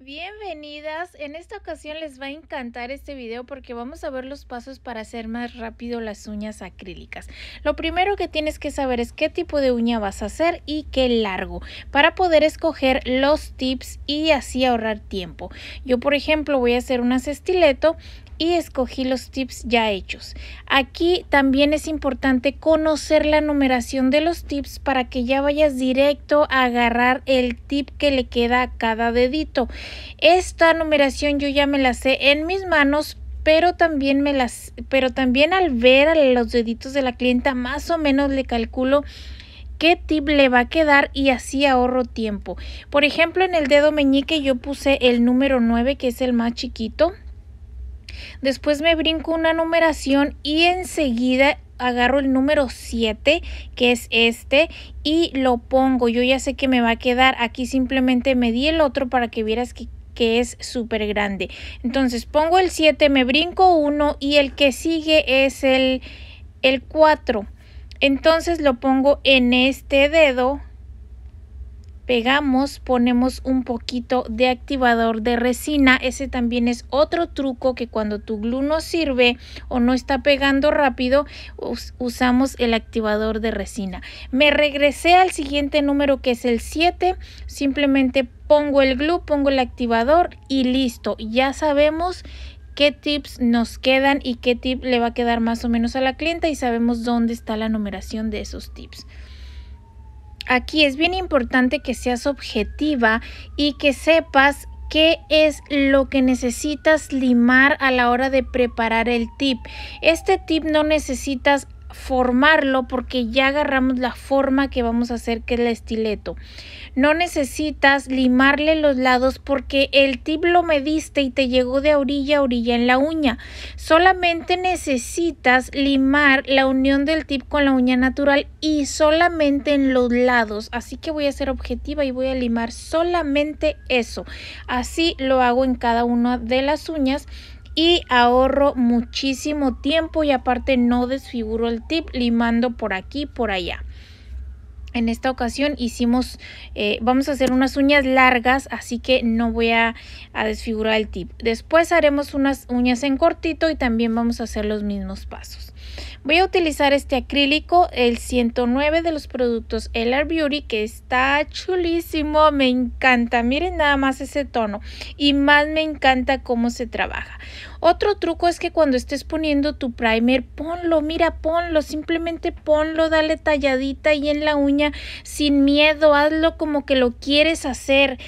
Bienvenidas, en esta ocasión les va a encantar este video porque vamos a ver los pasos para hacer más rápido las uñas acrílicas. Lo primero que tienes que saber es qué tipo de uña vas a hacer y qué largo para poder escoger los tips y así ahorrar tiempo. Yo por ejemplo voy a hacer unas estileto y escogí los tips ya hechos. Aquí también es importante conocer la numeración de los tips para que ya vayas directo a agarrar el tip que le queda a cada dedito. Esta numeración yo ya me la sé en mis manos, pero también me las pero también al ver los deditos de la clienta más o menos le calculo qué tip le va a quedar y así ahorro tiempo. Por ejemplo, en el dedo meñique yo puse el número 9 que es el más chiquito Después me brinco una numeración y enseguida agarro el número 7 que es este y lo pongo yo ya sé que me va a quedar aquí simplemente me di el otro para que vieras que, es súper grande entonces pongo el 7 me brinco uno y el que sigue es el el 4 entonces lo pongo en este dedo pegamos, ponemos un poquito de activador de resina. Ese también es otro truco que cuando tu glue no sirve o no está pegando rápido, usamos el activador de resina. Me regresé al siguiente número que es el 7. Simplemente pongo el glue, pongo el activador y listo. Ya sabemos qué tips nos quedan y qué tip le va a quedar más o menos a la clienta y sabemos dónde está la numeración de esos tips. Aquí es bien importante que seas objetiva y que sepas qué es lo que necesitas limar a la hora de preparar el tip. Este tip no necesitas formarlo porque ya agarramos la forma que vamos a hacer que es el estileto. No necesitas limarle los lados porque el tip lo mediste y te llegó de orilla a orilla en la uña. Solamente necesitas limar la unión del tip con la uña natural y solamente en los lados. Así que voy a ser objetiva y voy a limar solamente eso. Así lo hago en cada una de las uñas y ahorro muchísimo tiempo y aparte no desfiguro el tip limando por aquí, por allá. En esta ocasión hicimos, eh, vamos a hacer unas uñas largas, así que no voy a, desfigurar el tip. Después haremos unas uñas en cortito y también vamos a hacer los mismos pasos. Voy a utilizar este acrílico, el 109 de los productos LR Beauty, que está chulísimo, me encanta. Miren nada más ese tono y más me encanta cómo se trabaja. Otro truco es que cuando estés poniendo tu primer, ponlo, mira, ponlo, simplemente ponlo, dale talladita ahí en la uña sin miedo, hazlo como que lo quieres hacer.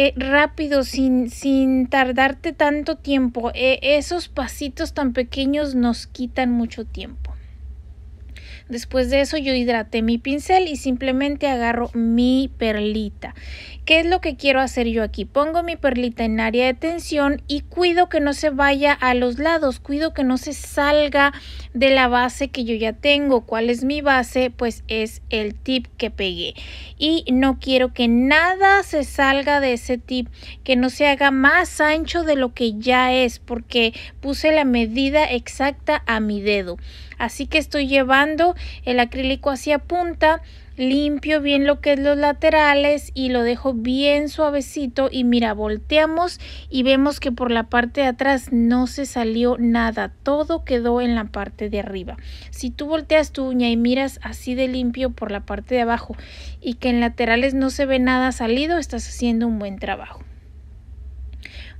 Eh, rápido, sin, sin tardarte tanto tiempo. Eh, esos pasitos tan pequeños nos quitan mucho tiempo. Después de eso yo hidraté mi pincel y simplemente agarro mi perlita. ¿Qué es lo que quiero hacer yo aquí? Pongo mi perlita en área de tensión y cuido que no se vaya a los lados, cuido que no se salga de la base que yo ya tengo. ¿Cuál es mi base? Pues es el tip que pegué. Y no quiero que nada se salga de ese tip, que no se haga más ancho de lo que ya es, porque puse la medida exacta a mi dedo. Así que estoy llevando el acrílico hacia punta, limpio bien lo que es los laterales y lo dejo bien suavecito y mira, volteamos y vemos que por la parte de atrás no se salió nada, todo quedó en la parte de arriba. Si tú volteas tu uña y miras así de limpio por la parte de abajo y que en laterales no se ve nada salido, estás haciendo un buen trabajo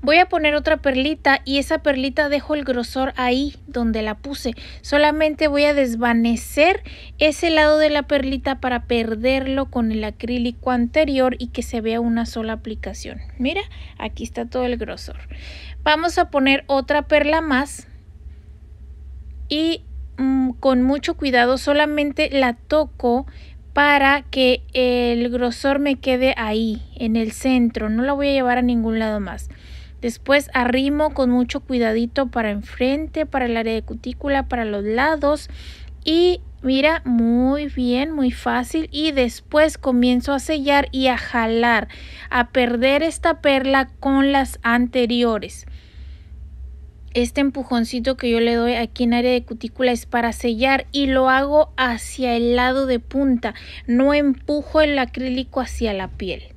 voy a poner otra perlita y esa perlita dejo el grosor ahí donde la puse. Solamente voy a desvanecer ese lado de la perlita para perderlo con el acrílico anterior y que se vea una sola aplicación. Mira, aquí está todo el grosor. Vamos a poner otra perla más y mm, con mucho cuidado solamente la toco para que el grosor me quede ahí, en el centro. No la voy a llevar a ningún lado más. Después arrimo con mucho cuidadito para enfrente, para el área de cutícula, para los lados y mira muy bien muy fácil y después comienzo a sellar y a jalar a perder esta perla con las anteriores este empujoncito que yo le doy aquí en área de cutícula es para sellar y lo hago hacia el lado de punta no empujo el acrílico hacia la piel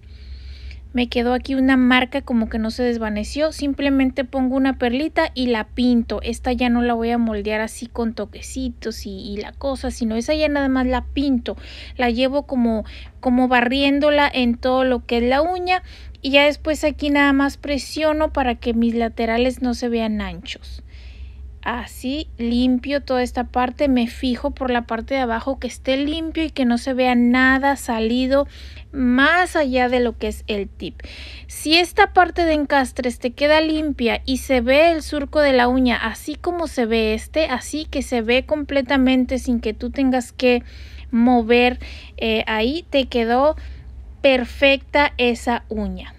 me quedó aquí una marca como que no se desvaneció. Simplemente pongo una perlita y la pinto. Esta ya no la voy a moldear así con toquecitos y, la cosa, sino esa ya nada más la pinto. La llevo como, como barriéndola en todo lo que es la uña y ya después aquí nada más presiono para que mis laterales no se vean anchos así limpio toda esta parte, me fijo por la parte de abajo que esté limpio y que no se vea nada salido más allá de lo que es el tip. Si esta parte de encastres te queda limpia y se ve el surco de la uña así como se ve este, así que se ve completamente sin que tú tengas que mover eh, ahí, te quedó perfecta esa uña.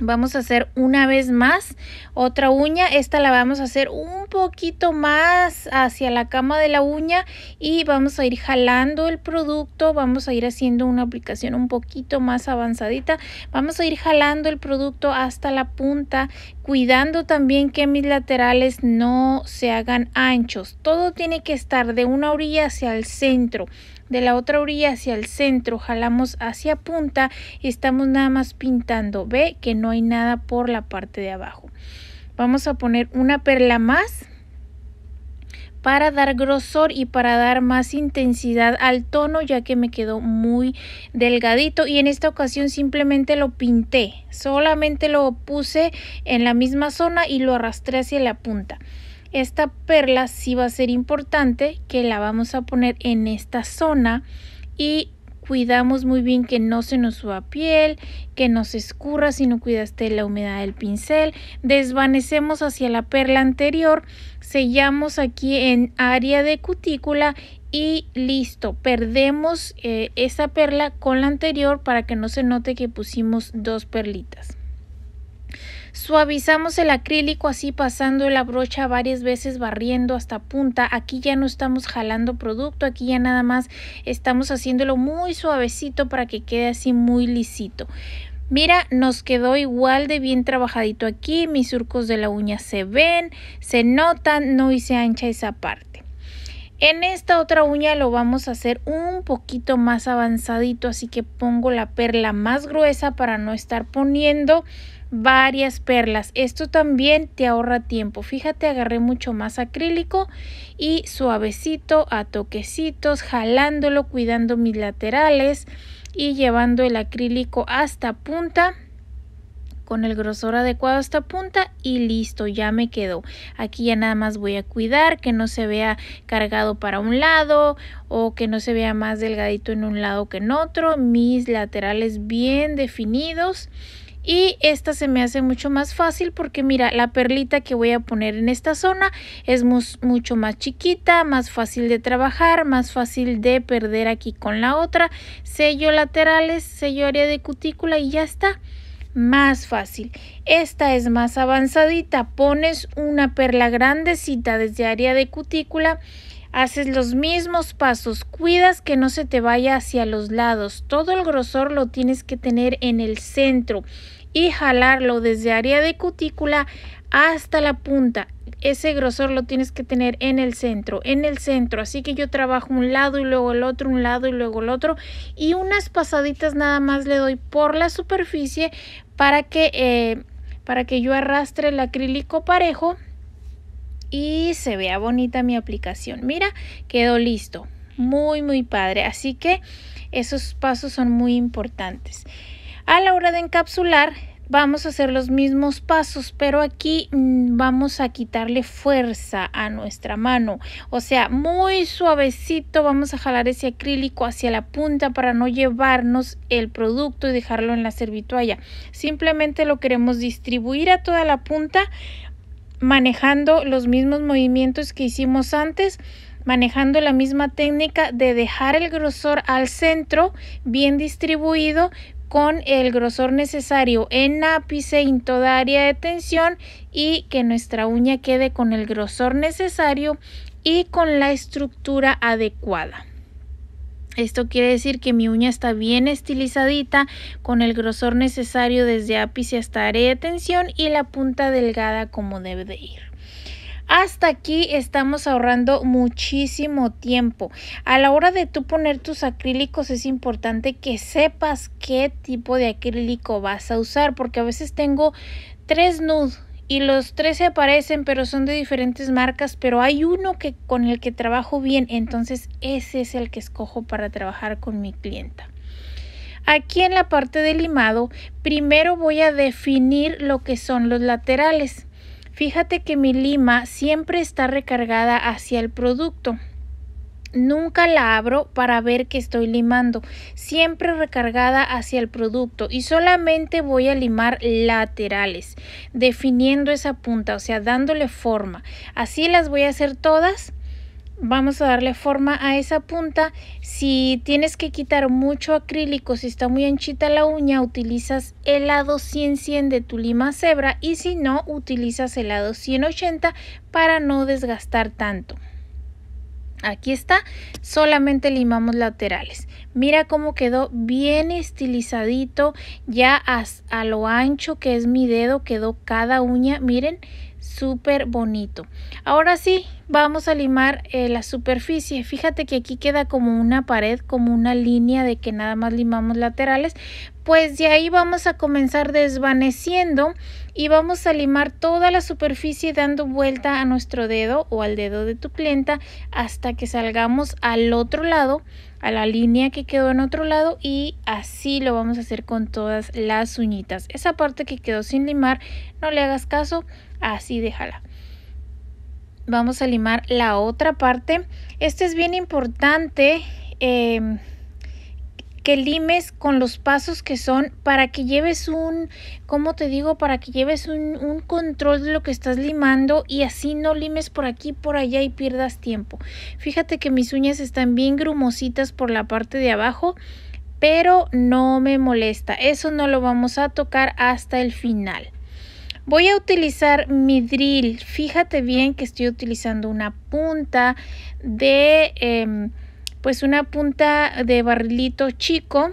Vamos a hacer una vez más otra uña. Esta la vamos a hacer un poquito más hacia la cama de la uña y vamos a ir jalando el producto. Vamos a ir haciendo una aplicación un poquito más avanzadita. Vamos a ir jalando el producto hasta la punta, cuidando también que mis laterales no se hagan anchos. Todo tiene que estar de una orilla hacia el centro de la otra orilla hacia el centro, jalamos hacia punta y estamos nada más pintando. Ve que no hay nada por la parte de abajo. Vamos a poner una perla más para dar grosor y para dar más intensidad al tono ya que me quedó muy delgadito y en esta ocasión simplemente lo pinté solamente lo puse en la misma zona y lo arrastré hacia la punta esta perla sí va a ser importante que la vamos a poner en esta zona y cuidamos muy bien que no se nos suba piel, que no se escurra si no cuidaste la humedad del pincel. Desvanecemos hacia la perla anterior, sellamos aquí en área de cutícula y listo. Perdemos eh, esa perla con la anterior para que no se note que pusimos dos perlitas. Suavizamos el acrílico así pasando la brocha varias veces barriendo hasta punta. Aquí ya no estamos jalando producto, aquí ya nada más estamos haciéndolo muy suavecito para que quede así muy lisito. Mira, nos quedó igual de bien trabajadito aquí, mis surcos de la uña se ven, se notan, no hice ancha esa parte. En esta otra uña lo vamos a hacer un poquito más avanzadito, así que pongo la perla más gruesa para no estar poniendo varias perlas. Esto también te ahorra tiempo. Fíjate, agarré mucho más acrílico y suavecito a toquecitos, jalándolo, cuidando mis laterales y llevando el acrílico hasta punta con el grosor adecuado hasta punta y listo, ya me quedó. Aquí ya nada más voy a cuidar que no se vea cargado para un lado o que no se vea más delgadito en un lado que en otro. Mis laterales bien definidos y esta se me hace mucho más fácil porque mira la perlita que voy a poner en esta zona es mucho más chiquita más fácil de trabajar más fácil de perder aquí con la otra sello laterales sello área de cutícula y ya está más fácil. Esta es más avanzadita. Pones una perla grandecita desde área de cutícula Haces los mismos pasos, cuidas que no se te vaya hacia los lados. Todo el grosor lo tienes que tener en el centro y jalarlo desde área de cutícula hasta la punta. Ese grosor lo tienes que tener en el centro, en el centro. Así que yo trabajo un lado y luego el otro, un lado y luego el otro. Y unas pasaditas nada más le doy por la superficie para que, eh, para que yo arrastre el acrílico parejo y se vea bonita mi aplicación. Mira, quedó listo. Muy, muy padre. Así que esos pasos son muy importantes. A la hora de encapsular, vamos a hacer los mismos pasos, pero aquí mm, vamos a quitarle fuerza a nuestra mano. O sea, muy suavecito vamos a jalar ese acrílico hacia la punta para no llevarnos el producto y dejarlo en la servitualla. Simplemente lo queremos distribuir a toda la punta manejando los mismos movimientos que hicimos antes, manejando la misma técnica de dejar el grosor al centro bien distribuido con el grosor necesario en ápice en toda área de tensión y que nuestra uña quede con el grosor necesario y con la estructura adecuada. Esto quiere decir que mi uña está bien estilizadita con el grosor necesario desde ápice hasta área de tensión y la punta delgada como debe de ir. Hasta aquí estamos ahorrando muchísimo tiempo. A la hora de tú poner tus acrílicos es importante que sepas qué tipo de acrílico vas a usar porque a veces tengo tres nudos y los tres se aparecen pero son de diferentes marcas, pero hay uno que con el que trabajo bien, entonces ese es el que escojo para trabajar con mi clienta. Aquí en la parte de limado, primero voy a definir lo que son los laterales. Fíjate que mi lima siempre está recargada hacia el producto. Nunca la abro para ver que estoy limando, siempre recargada hacia el producto y solamente voy a limar laterales, definiendo esa punta, o sea, dándole forma. Así las voy a hacer todas vamos a darle forma a esa punta. Si tienes que quitar mucho acrílico, si está muy anchita la uña, utilizas el lado 100-100 de tu lima cebra y si no, utilizas el lado 180 para no desgastar tanto. Aquí está, solamente limamos laterales. Mira cómo quedó bien estilizadito, ya a, a lo ancho que es mi dedo quedó cada uña, miren, súper bonito. Ahora sí, vamos a limar eh, la superficie. Fíjate que aquí queda como una pared, como una línea de que nada más limamos laterales. Pues de ahí vamos a comenzar desvaneciendo y vamos a limar toda la superficie dando vuelta a nuestro dedo o al dedo de tu clienta hasta que salgamos al otro lado a la línea que quedó en otro lado y así lo vamos a hacer con todas las uñitas. Esa parte que quedó sin limar, no le hagas caso, así déjala. Vamos a limar la otra parte. Este es bien importante em, que limes con los pasos que son para que lleves un, cómo te digo, para que lleves un, un, control de lo que estás limando y así no limes por aquí, por allá y pierdas tiempo. Fíjate que mis uñas están bien grumositas por la parte de abajo, pero no me molesta. Eso no lo vamos a tocar hasta el final. Voy a utilizar mi drill. Fíjate bien que estoy utilizando una punta de, em, pues una punta de barrilito chico.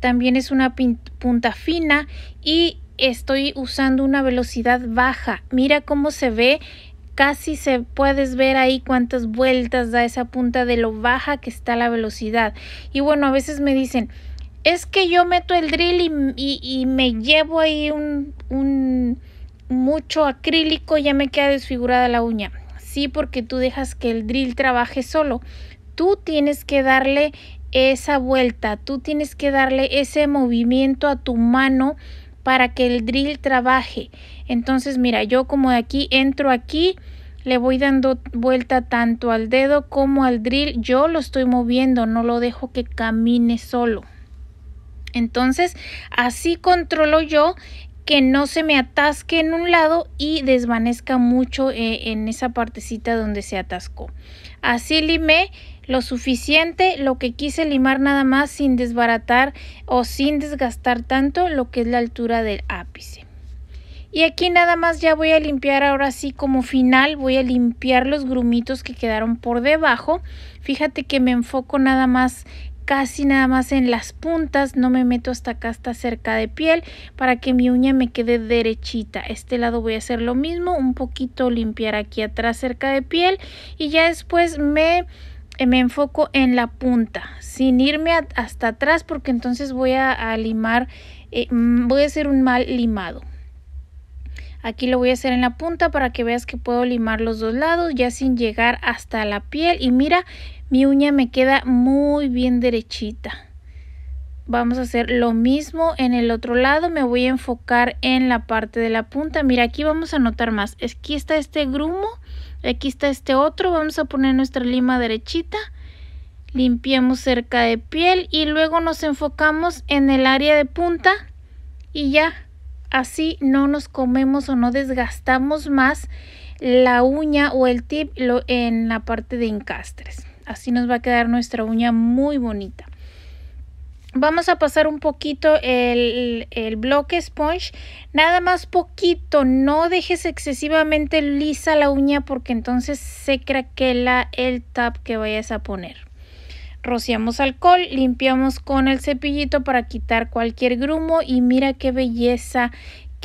También es una punta fina y estoy usando una velocidad baja. Mira cómo se ve casi se puedes ver ahí cuántas vueltas da esa punta de lo baja que está la velocidad. Y bueno, a veces me dicen, es que yo meto el drill y, me llevo ahí un mucho acrílico ya me queda desfigurada la uña. Sí, porque tú dejas que el drill trabaje solo. Tú tienes que darle esa vuelta, tú tienes que darle ese movimiento a tu mano para que el drill trabaje. Entonces, mira, yo como de aquí entro aquí, le voy dando vuelta tanto al dedo como al drill. Yo lo estoy moviendo, no lo dejo que camine solo. Entonces, así controlo yo que no se me atasque en un lado y desvanezca mucho eh, en esa partecita donde se atascó. Así limé lo suficiente, lo que quise limar nada más sin desbaratar o sin desgastar tanto lo que es la altura del ápice. Y aquí nada más ya voy a limpiar ahora sí como final, voy a limpiar los grumitos que quedaron por debajo. Fíjate que me enfoco nada más casi nada más en las puntas, no me meto hasta acá, hasta cerca de piel, para que mi uña me quede derechita. Este lado voy a hacer lo mismo, un poquito limpiar aquí atrás cerca de piel y ya después me eh, me enfoco en la punta sin irme hasta atrás porque entonces voy a, limar eh, mm, voy a hacer un mal limado aquí lo voy a hacer en la punta para que veas que puedo limar los dos lados ya sin llegar hasta la piel y mira mi uña me queda muy bien derechita vamos a hacer lo mismo en el otro lado me voy a enfocar en la parte de la punta mira aquí vamos a notar más aquí está este grumo aquí está este otro vamos a poner nuestra lima derechita limpiemos cerca de piel y luego nos enfocamos en el área de punta y ya así no nos comemos o no desgastamos más la uña o el tip en la parte de encastres Así nos va a quedar nuestra uña muy bonita. Vamos a pasar un poquito el, el bloque sponge, nada más poquito, no dejes excesivamente lisa la uña porque entonces se craquela el tap que vayas a poner. Rociamos alcohol, limpiamos con el cepillito para quitar cualquier grumo y mira qué belleza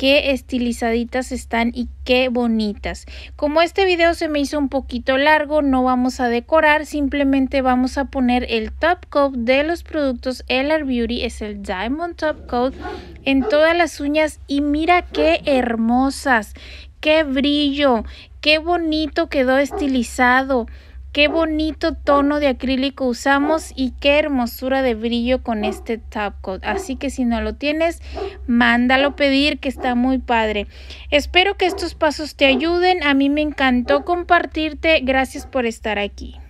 qué estilizaditas están y qué bonitas. Como este video se me hizo un poquito largo, no vamos a decorar, simplemente vamos a poner el top coat de los productos LR Beauty, es el Diamond Top Coat en todas las uñas y mira qué hermosas, qué brillo, qué bonito quedó estilizado. Qué bonito tono de acrílico usamos y qué hermosura de brillo con este top coat. Así que si no lo tienes, mándalo pedir que está muy padre. Espero que estos pasos te ayuden. A mí me encantó compartirte. Gracias por estar aquí.